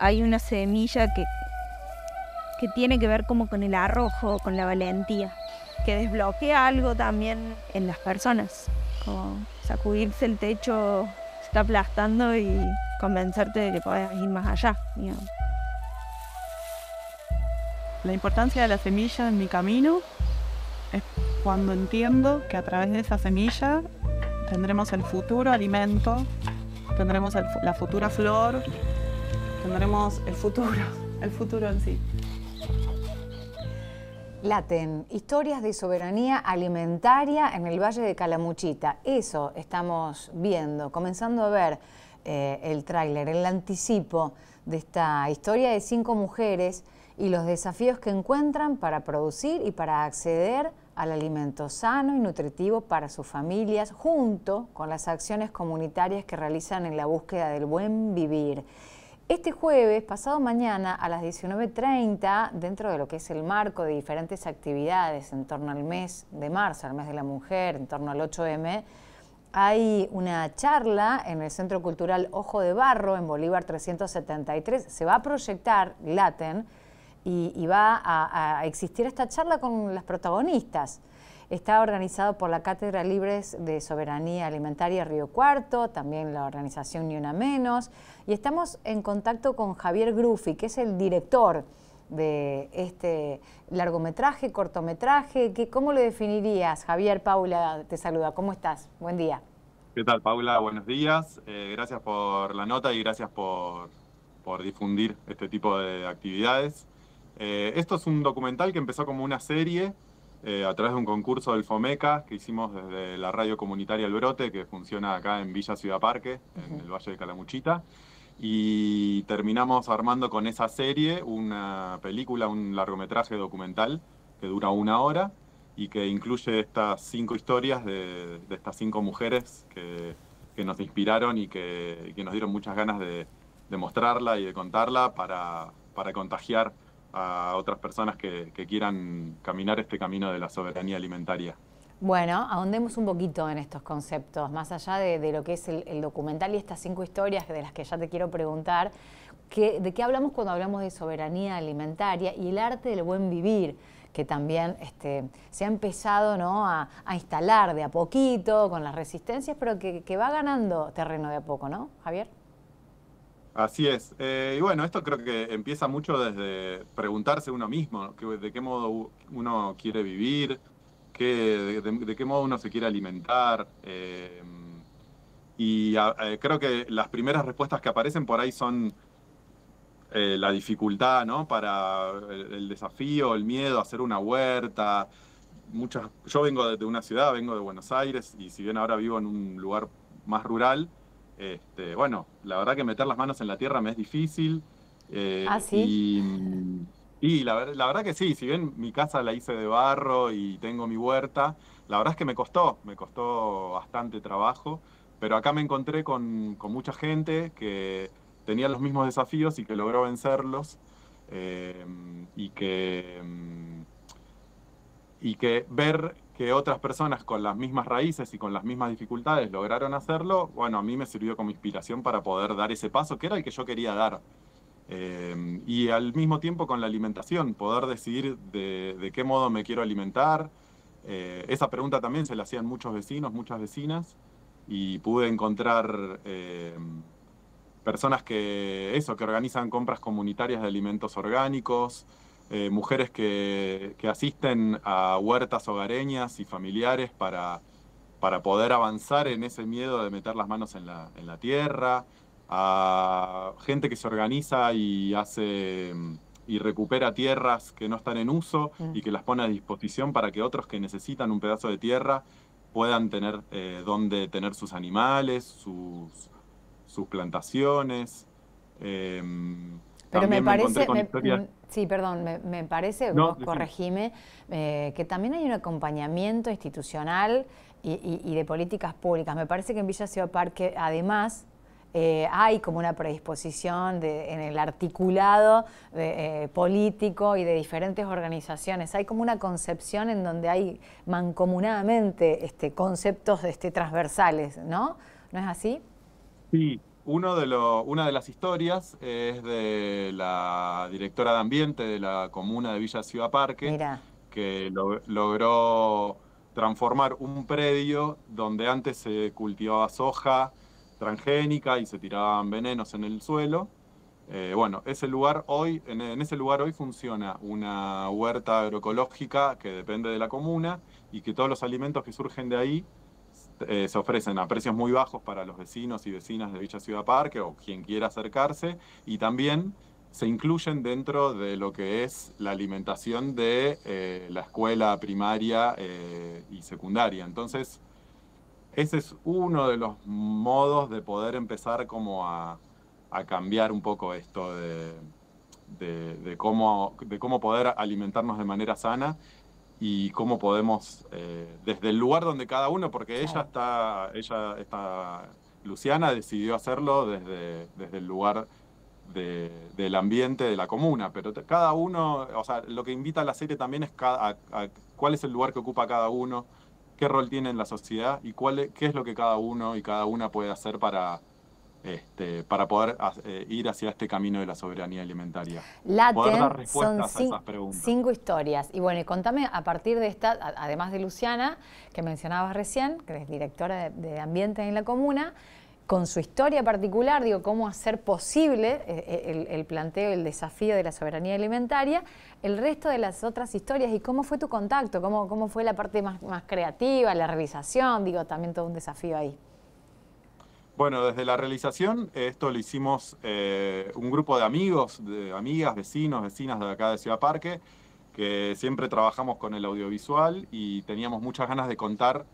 hay una semilla que, que tiene que ver como con el arrojo, con la valentía, que desbloquea algo también en las personas, como sacudirse el techo se está aplastando y convencerte de que puedes ir más allá. La importancia de la semilla en mi camino es cuando entiendo que a través de esa semilla tendremos el futuro alimento, tendremos la futura flor, tendremos el futuro, el futuro en sí. Laten, historias de soberanía alimentaria en el Valle de Calamuchita. Eso estamos viendo, comenzando a ver eh, el tráiler, el anticipo de esta historia de cinco mujeres y los desafíos que encuentran para producir y para acceder al alimento sano y nutritivo para sus familias, junto con las acciones comunitarias que realizan en la búsqueda del buen vivir. Este jueves, pasado mañana, a las 19.30, dentro de lo que es el marco de diferentes actividades en torno al mes de marzo, al mes de la mujer, en torno al 8M, hay una charla en el Centro Cultural Ojo de Barro, en Bolívar 373. Se va a proyectar Laten y, va a, existir esta charla con las protagonistas. Está organizado por la Cátedra Libres de Soberanía Alimentaria Río Cuarto, también la organización Ni Una Menos. Y estamos en contacto con Javier Gruffi, que es el director de este largometraje, cortometraje. Que, ¿Cómo lo definirías? Javier, Paula te saluda. ¿Cómo estás? Buen día. ¿Qué tal, Paula? Buenos días. Eh, gracias por la nota y gracias por, difundir este tipo de actividades. Eh, esto es un documental que empezó como una serie eh, a través de un concurso del FOMECA que hicimos desde la radio comunitaria El Brote, que funciona acá en Villa Ciudad Parque, en el Valle de Calamuchita. Y terminamos armando con esa serie una película, un largometraje documental que dura una hora y que incluye estas cinco historias de, estas cinco mujeres que, que nos inspiraron y que, que, nos dieron muchas ganas de, de mostrarla y de contarla para, para contagiar a otras personas que, quieran caminar este camino de la soberanía alimentaria. Bueno, ahondemos un poquito en estos conceptos, más allá de, lo que es el, documental y estas cinco historias de las que ya te quiero preguntar, ¿de qué hablamos cuando hablamos de soberanía alimentaria y el arte del buen vivir? que también este, se ha empezado ¿no? a, instalar de a poquito, con las resistencias, pero que, que va ganando terreno de a poco, ¿no, Javier? Así es. Eh, y bueno, esto creo que empieza mucho desde preguntarse uno mismo, de qué modo uno quiere vivir, de, qué modo uno se quiere alimentar. Eh, y eh, creo que las primeras respuestas que aparecen por ahí son la dificultad, ¿no? Para el, desafío, el miedo, a hacer una huerta. Muchas, yo vengo de una ciudad, vengo de Buenos Aires, y si bien ahora vivo en un lugar más rural, este, bueno, la verdad que meter las manos en la tierra me es difícil. Eh, ¿Ah, sí? Y, la, verdad que sí, si bien mi casa la hice de barro y tengo mi huerta, la verdad es que me costó, me costó bastante trabajo, pero acá me encontré con, mucha gente que tenía los mismos desafíos y que logró vencerlos eh, y Y que ver que otras personas con las mismas raíces y con las mismas dificultades lograron hacerlo, bueno, a mí me sirvió como inspiración para poder dar ese paso, que era el que yo quería dar. Eh, y al mismo tiempo con la alimentación, poder decidir de, qué modo me quiero alimentar. Eh, esa pregunta también se la hacían muchos vecinos, muchas vecinas, y pude encontrar eh, personas que, eso, que organizan compras comunitarias de alimentos orgánicos, eh, mujeres que, asisten a huertas hogareñas y familiares para, para poder avanzar en ese miedo de meter las manos en la, tierra, a gente que se organiza y hace y recupera tierras que no están en uso mm. y que las pone a disposición para que otros que necesitan un pedazo de tierra puedan tener eh, donde tener sus animales, sus, sus plantaciones. Em, pero me parece, mm, sí, perdón, me, parece, vos corregime, eh, que también hay un acompañamiento institucional y, de políticas públicas. Me parece que en Villa Ciudad Parque, además, eh, hay como una predisposición de, en el articulado eh, político y de diferentes organizaciones. Hay como una concepción en donde hay mancomunadamente este, conceptos este, transversales, ¿no? ¿No es así? Sí, uno de una de las historias es de la directora de ambiente de la comuna de Villa Ciudad Parque, que logró transformar un predio donde antes se cultivaba soja transgénica y se tiraban venenos en el suelo. Eh, bueno, ese lugar hoy, en, ese lugar hoy funciona una huerta agroecológica que depende de la comuna y que todos los alimentos que surgen de ahí eh, se ofrecen a precios muy bajos para los vecinos y vecinas de Villa Ciudad Parque o quien quiera acercarse y también se incluyen dentro de lo que es la alimentación de eh, la escuela primaria eh, y secundaria. Entonces, ese es uno de los modos de poder empezar como a, cambiar un poco esto de, cómo, de cómo poder alimentarnos de manera sana y cómo podemos, eh, desde el lugar donde cada uno, porque ella está, ella está, Luciana decidió hacerlo desde, desde el lugar del ambiente de la comuna, pero cada uno, o sea, lo que invita a la serie también es cuál es el lugar que ocupa cada uno, qué rol tiene en la sociedad y cuál, qué es lo que cada uno y cada una puede hacer para, este, para poder eh, ir hacia este camino de la soberanía alimentaria. Laten, respuestas a esas preguntas. Cinco historias. Y bueno, contame a partir de esta, además de Luciana, que mencionabas recién, que es directora de, Ambiente en la Comuna, con su historia particular, digo, cómo hacer posible eh, eh, el, planteo, el desafío de la soberanía alimentaria, el resto de las otras historias y cómo fue tu contacto, cómo, cómo fue la parte más, más creativa, la realización, digo, también todo un desafío ahí. Bueno, desde la realización, eh, esto lo hicimos eh, un grupo de amigos, de amigas, vecinos, vecinas de acá de Ciudad Parque, que siempre trabajamos con el audiovisual y teníamos muchas ganas de contar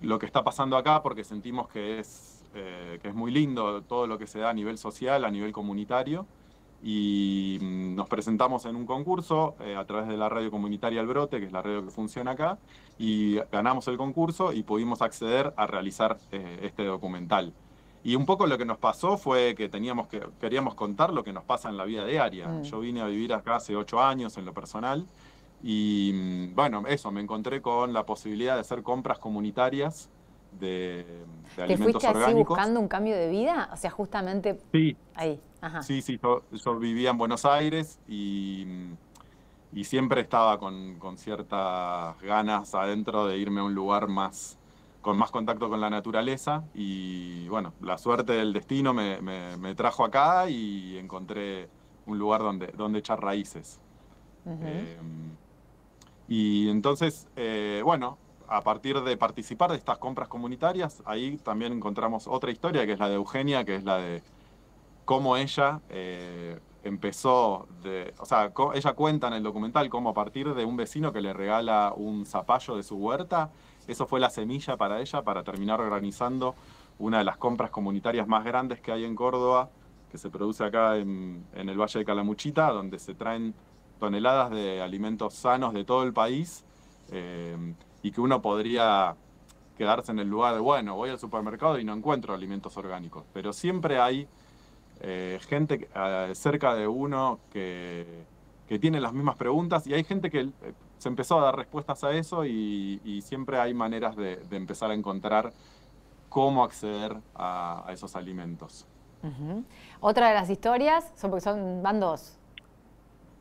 lo que está pasando acá porque sentimos que es, eh, que es muy lindo todo lo que se da a nivel social, a nivel comunitario y mm, nos presentamos en un concurso eh, a través de la radio comunitaria El Brote, que es la radio que funciona acá, y ganamos el concurso y pudimos acceder a realizar eh, este documental. Y un poco lo que nos pasó fue que teníamos que queríamos contar lo que nos pasa en la vida diaria. Mm. Yo vine a vivir acá hace ocho años en lo personal y mm, bueno, eso, me encontré con la posibilidad de hacer compras comunitarias de, de alimentos ¿Te fuiste así buscando un cambio de vida? O sea, justamente ahí. Sí, sí, yo, vivía en Buenos Aires y, y siempre estaba con, con, ciertas ganas adentro de irme a un lugar más con más contacto con la naturaleza y bueno, la suerte del destino me, me, trajo acá y encontré un lugar donde, donde echar raíces. Eh, y entonces, eh, bueno, a partir de participar de estas compras comunitarias, ahí también encontramos otra historia, que es la de Eugenia, que es la de cómo ella eh, empezó, de, o sea, ella cuenta en el documental cómo a partir de un vecino que le regala un zapallo de su huerta, eso fue la semilla para ella para terminar organizando una de las compras comunitarias más grandes que hay en Córdoba, que se produce acá en, el Valle de Calamuchita, donde se traen toneladas de alimentos sanos de todo el país. Eh, y que uno podría quedarse en el lugar de, bueno, voy al supermercado y no encuentro alimentos orgánicos, pero siempre hay eh, gente eh, cerca de uno que, tiene las mismas preguntas y hay gente que eh, se empezó a dar respuestas a eso y, siempre hay maneras de, empezar a encontrar cómo acceder a, esos alimentos. Otra de las historias, son porque son, van dos,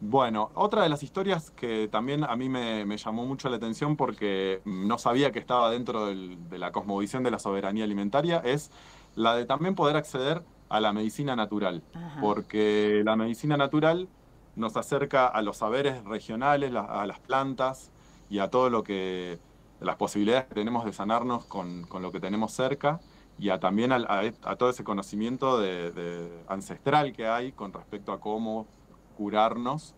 bueno, otra de las historias que también a mí me, llamó mucho la atención porque mm, no sabía que estaba dentro de la cosmovisión de la soberanía alimentaria es la de también poder acceder a la medicina natural, porque la medicina natural nos acerca a los saberes regionales, a las plantas y a todo lo que, las posibilidades que tenemos de sanarnos con, lo que tenemos cerca y a, también a, todo ese conocimiento de ancestral que hay con respecto a cómo curarnos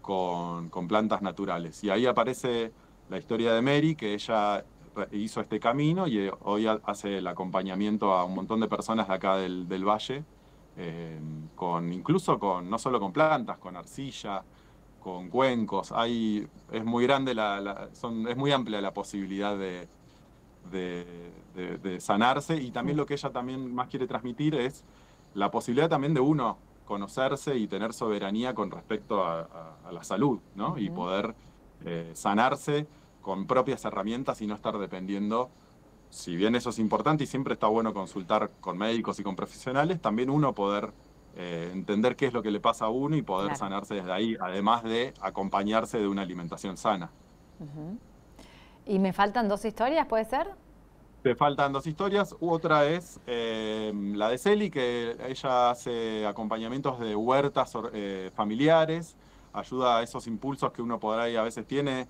con, plantas naturales. Y ahí aparece la historia de Mary, que ella hizo este camino y eh, hoy hace el acompañamiento a un montón de personas de acá del, valle, eh, con, incluso con, no solo con plantas, con arcilla, con cuencos. Hay, es muy grande la, es muy amplia la posibilidad de, de sanarse. Y también lo que ella también más quiere transmitir es la posibilidad también de uno conocerse y tener soberanía con respecto a, la salud, ¿no? Y poder eh, sanarse con propias herramientas y no estar dependiendo. Si bien eso es importante y siempre está bueno consultar con médicos y con profesionales, también uno poder eh, entender qué es lo que le pasa a uno y poder sanarse desde ahí, además de acompañarse de una alimentación sana. ¿Y me faltan dos historias, puede ser? Te faltan dos historias. Otra es eh, la de Celi, que ella hace acompañamientos de huertas eh, familiares, ayuda a esos impulsos que uno podrá y a veces tiene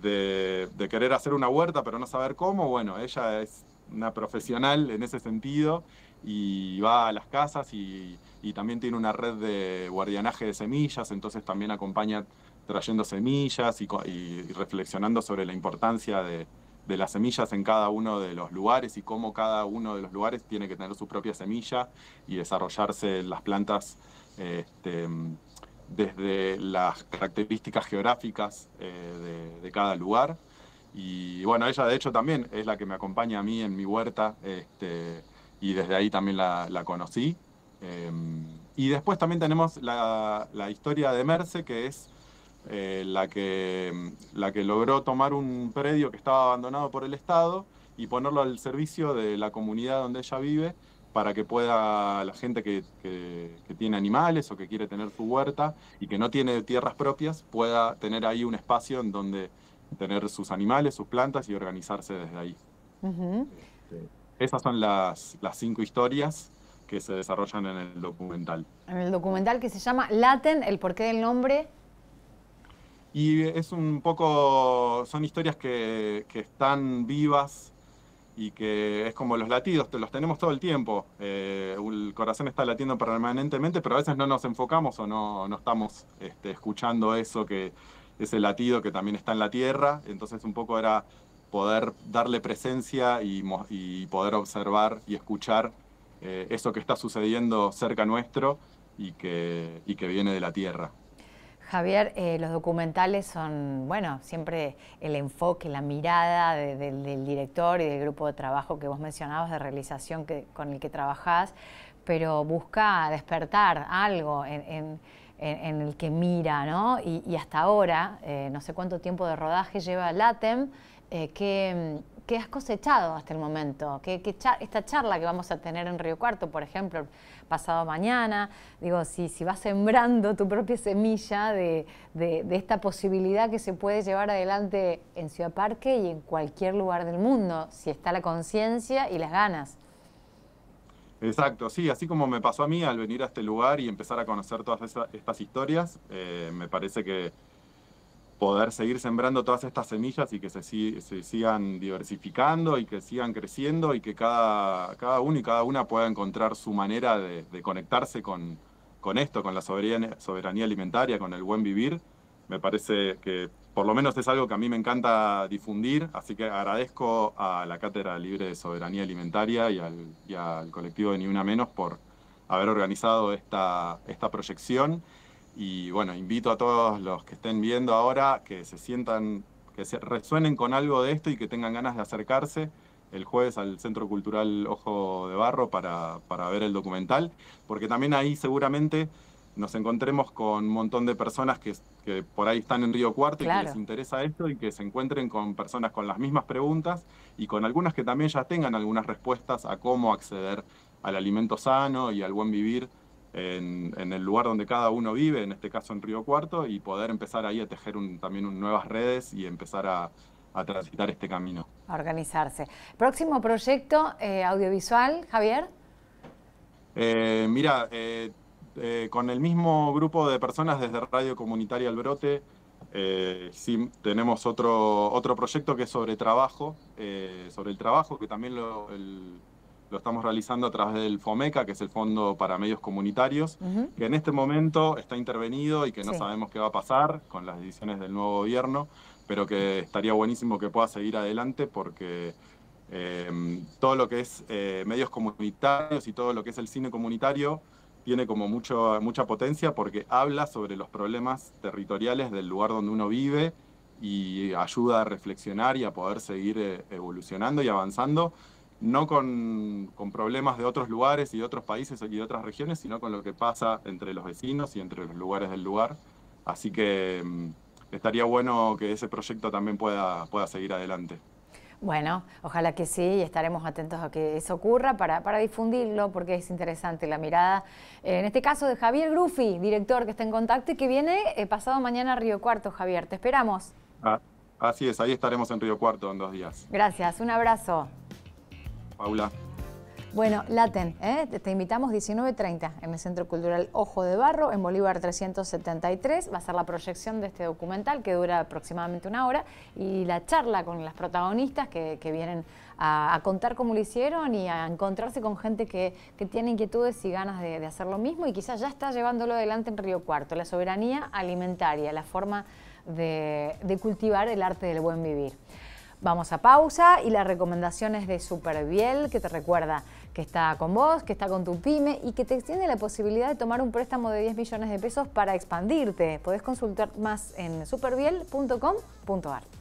de, querer hacer una huerta, pero no saber cómo. Bueno, ella es una profesional en ese sentido y va a las casas y, también tiene una red de guardianaje de semillas, entonces también acompaña trayendo semillas y reflexionando sobre la importancia de de las semillas en cada uno de los lugares y cómo cada uno de los lugares tiene que tener su propia semilla y desarrollarse las plantas este, desde las características geográficas eh, de, cada lugar. Y bueno, ella de hecho también es la que me acompaña a mí en mi huerta este, y desde ahí también la, conocí. Em, y después también tenemos la historia de Merce, que es eh, la, que, la que logró tomar un predio que estaba abandonado por el Estado y ponerlo al servicio de la comunidad donde ella vive para que pueda la gente que, que, tiene animales o que quiere tener su huerta y que no tiene tierras propias pueda tener ahí un espacio en donde tener sus animales, sus plantas y organizarse desde ahí. Este, esas son las, las cinco historias que se desarrollan en el documental. En el documental que se llama Laten, el porqué del nombre. Y es un poco, son historias que, están vivas y que es como los latidos, los tenemos todo el tiempo. Eh, el corazón está latiendo permanentemente, pero a veces no nos enfocamos o no, estamos este, escuchando eso que ese latido que también está en la tierra. Entonces un poco era poder darle presencia y, y poder observar y escuchar eh, eso que está sucediendo cerca nuestro y que, y que viene de la tierra. Javier, eh, los documentales son, bueno, siempre el enfoque, la mirada del director y del grupo de trabajo que vos mencionabas, de realización que, con el que trabajás, pero busca despertar algo en, el que mira, ¿no? Y, hasta ahora, eh, no sé cuánto tiempo de rodaje lleva LATEM, eh, que mm, ¿Qué has cosechado hasta el momento? esta charla que vamos a tener en Río Cuarto, por ejemplo, pasado mañana, digo, si, vas sembrando tu propia semilla de, esta posibilidad que se puede llevar adelante en Ciudad Parque y en cualquier lugar del mundo, si está la conciencia y las ganas. Exacto, sí, así como me pasó a mí al venir a este lugar y empezar a conocer todas estas historias, eh, me parece que poder seguir sembrando todas estas semillas y que se, sigan diversificando y que sigan creciendo y que cada, cada uno y cada una pueda encontrar su manera de, de conectarse con, con, esto, con la soberanía, soberanía, alimentaria, con el buen vivir. Me parece que por lo menos es algo que a mí me encanta difundir, así que agradezco a la Cátedra Libre de Soberanía Alimentaria y al, al colectivo de Ni Una Menos por haber organizado esta, esta proyección. Y bueno, invito a todos los que estén viendo ahora que se sientan, que resuenen con algo de esto y que tengan ganas de acercarse el jueves al Centro Cultural Ojo de Barro para, ver el documental, porque también ahí seguramente nos encontremos con un montón de personas que, por ahí están en Río Cuarto y que les interesa esto y que se encuentren con personas con las mismas preguntas y con algunas que también ya tengan algunas respuestas a cómo acceder al alimento sano y al buen vivir en, el lugar donde cada uno vive, en este caso en Río Cuarto, y poder empezar ahí a tejer un, también nuevas redes y empezar a, transitar este camino. A organizarse. Próximo proyecto eh, audiovisual, Javier. Eh, mira, eh, con el mismo grupo de personas desde Radio Comunitaria El Brote, sí, tenemos otro, otro proyecto que es sobre trabajo, sobre el trabajo, que también lo, lo estamos realizando a través del FOMECA, que es el Fondo para Medios Comunitarios, que en este momento está intervenido y que no sabemos qué va a pasar con las decisiones del nuevo gobierno, pero que estaría buenísimo que pueda seguir adelante porque em, todo lo que es eh, medios comunitarios y todo lo que es el cine comunitario tiene como mucho, mucha potencia porque habla sobre los problemas territoriales del lugar donde uno vive y ayuda a reflexionar y a poder seguir eh, evolucionando y avanzando no con, problemas de otros lugares y de otros países y de otras regiones, sino con lo que pasa entre los vecinos y entre los lugares del lugar. Así que mm, estaría bueno que ese proyecto también pueda, pueda seguir adelante. Bueno, ojalá que sí y estaremos atentos a que eso ocurra para, difundirlo porque es interesante la mirada, en este caso de Javier Gruffi, director que está en contacto y que viene eh, pasado mañana a Río Cuarto, Javier, te esperamos. Ah, así es, ahí estaremos en Río Cuarto en dos días. Gracias, un abrazo. Paula? Bueno, Laten, ¿eh? te invitamos 19.30 en el Centro Cultural Ojo de Barro, en Bolívar 373. Va a ser la proyección de este documental que dura aproximadamente una hora y la charla con las protagonistas que, vienen a, contar cómo lo hicieron y a encontrarse con gente que, tiene inquietudes y ganas de, hacer lo mismo y quizás ya está llevándolo adelante en Río Cuarto. La soberanía alimentaria, la forma de cultivar el arte del buen vivir. Vamos a pausa y las recomendaciones de Superviel que te recuerda que está con vos, que está con tu pyme y que te extiende la posibilidad de tomar un préstamo de 10 millones de pesos para expandirte. Podés consultar más en superviel.com.ar